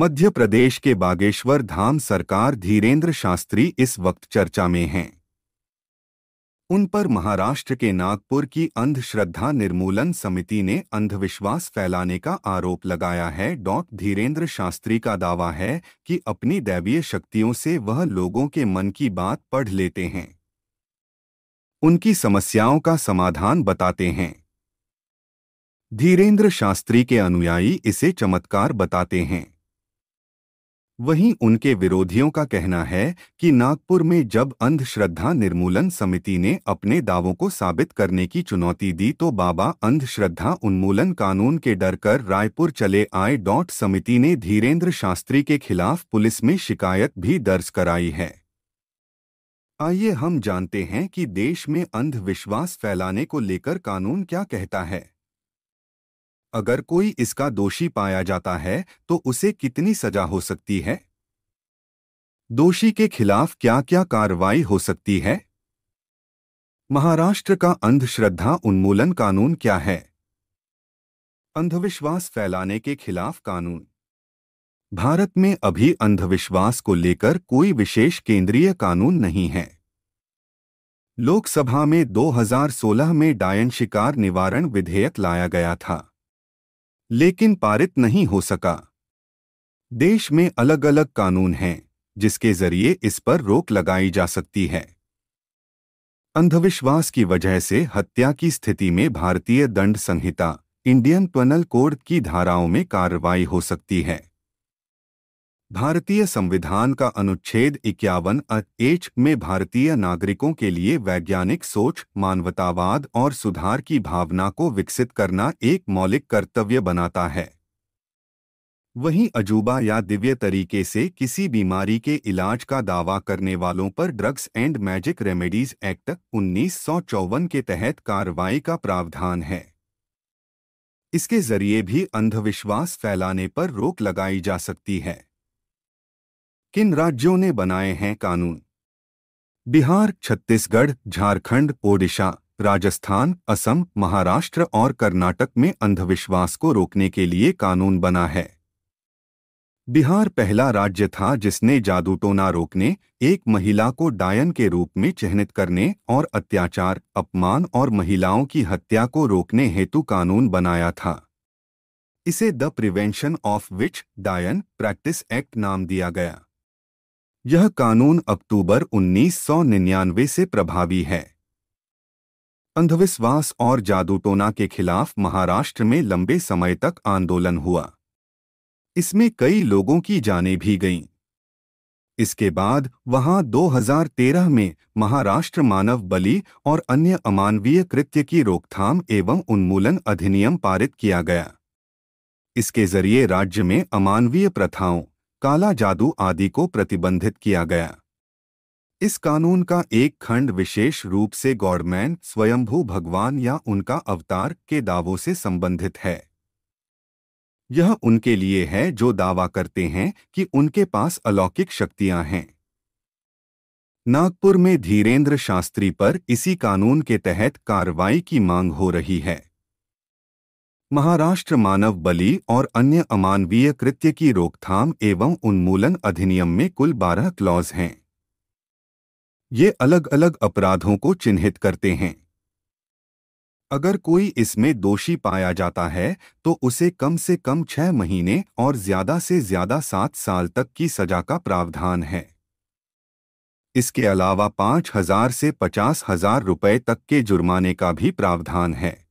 मध्य प्रदेश के बागेश्वर धाम सरकार धीरेंद्र शास्त्री इस वक्त चर्चा में हैं उन पर महाराष्ट्र के नागपुर की अंधश्रद्धा निर्मूलन समिति ने अंधविश्वास फैलाने का आरोप लगाया है डॉ धीरेंद्र शास्त्री का दावा है कि अपनी दैवीय शक्तियों से वह लोगों के मन की बात पढ़ लेते हैं उनकी समस्याओं का समाधान बताते हैं धीरेंद्र शास्त्री के अनुयायी इसे चमत्कार बताते हैं वहीं उनके विरोधियों का कहना है कि नागपुर में जब अंधश्रद्धा निर्मूलन समिति ने अपने दावों को साबित करने की चुनौती दी तो बाबा अंधश्रद्धा उन्मूलन कानून के डर कर रायपुर चले आए डॉट समिति ने धीरेंद्र शास्त्री के खिलाफ पुलिस में शिकायत भी दर्ज कराई है आइए हम जानते हैं कि देश में अंधविश्वास फैलाने को लेकर कानून क्या कहता है अगर कोई इसका दोषी पाया जाता है तो उसे कितनी सजा हो सकती है दोषी के खिलाफ क्या क्या कार्रवाई हो सकती है महाराष्ट्र का अंधश्रद्धा उन्मूलन कानून क्या है अंधविश्वास फैलाने के खिलाफ कानून भारत में अभी अंधविश्वास को लेकर कोई विशेष केंद्रीय कानून नहीं है लोकसभा में 2016 में डायन शिकार निवारण विधेयक लाया गया था लेकिन पारित नहीं हो सका देश में अलग अलग कानून हैं जिसके जरिए इस पर रोक लगाई जा सकती है अंधविश्वास की वजह से हत्या की स्थिति में भारतीय दंड संहिता इंडियन पनल कोड की धाराओं में कार्रवाई हो सकती है भारतीय संविधान का अनुच्छेद इक्यावन एच में भारतीय नागरिकों के लिए वैज्ञानिक सोच मानवतावाद और सुधार की भावना को विकसित करना एक मौलिक कर्तव्य बनाता है वहीं अजूबा या दिव्य तरीके से किसी बीमारी के इलाज का दावा करने वालों पर drugs and magic remedies act उन्नीस के तहत कार्रवाई का प्रावधान है इसके जरिए भी अंधविश्वास फैलाने पर रोक लगाई जा सकती है किन राज्यों ने बनाए हैं कानून बिहार छत्तीसगढ़ झारखंड ओडिशा राजस्थान असम महाराष्ट्र और कर्नाटक में अंधविश्वास को रोकने के लिए कानून बना है बिहार पहला राज्य था जिसने जादू टोना रोकने एक महिला को डायन के रूप में चिन्हित करने और अत्याचार अपमान और महिलाओं की हत्या को रोकने हेतु कानून बनाया था इसे द प्रिवेंशन ऑफ विच डायन प्रैक्टिस एक्ट नाम दिया गया यह कानून अक्टूबर 1999 से प्रभावी है अंधविश्वास और जादूटोना के खिलाफ महाराष्ट्र में लंबे समय तक आंदोलन हुआ इसमें कई लोगों की जानें भी गईं इसके बाद वहां 2013 में महाराष्ट्र मानव बलि और अन्य अमानवीय कृत्य की रोकथाम एवं उन्मूलन अधिनियम पारित किया गया इसके जरिए राज्य में अमानवीय प्रथाओं काला जादू आदि को प्रतिबंधित किया गया इस कानून का एक खंड विशेष रूप से गॉडमैन स्वयंभू भगवान या उनका अवतार के दावों से संबंधित है यह उनके लिए है जो दावा करते हैं कि उनके पास अलौकिक शक्तियां हैं नागपुर में धीरेंद्र शास्त्री पर इसी कानून के तहत कार्रवाई की मांग हो रही है महाराष्ट्र मानव बलि और अन्य अमानवीय कृत्य की रोकथाम एवं उन्मूलन अधिनियम में कुल बारह क्लॉज हैं ये अलग अलग अपराधों को चिन्हित करते हैं अगर कोई इसमें दोषी पाया जाता है तो उसे कम से कम छह महीने और ज्यादा से ज्यादा सात साल तक की सजा का प्रावधान है इसके अलावा पांच हजार से पचास हजार रुपये तक के जुर्माने का भी प्रावधान है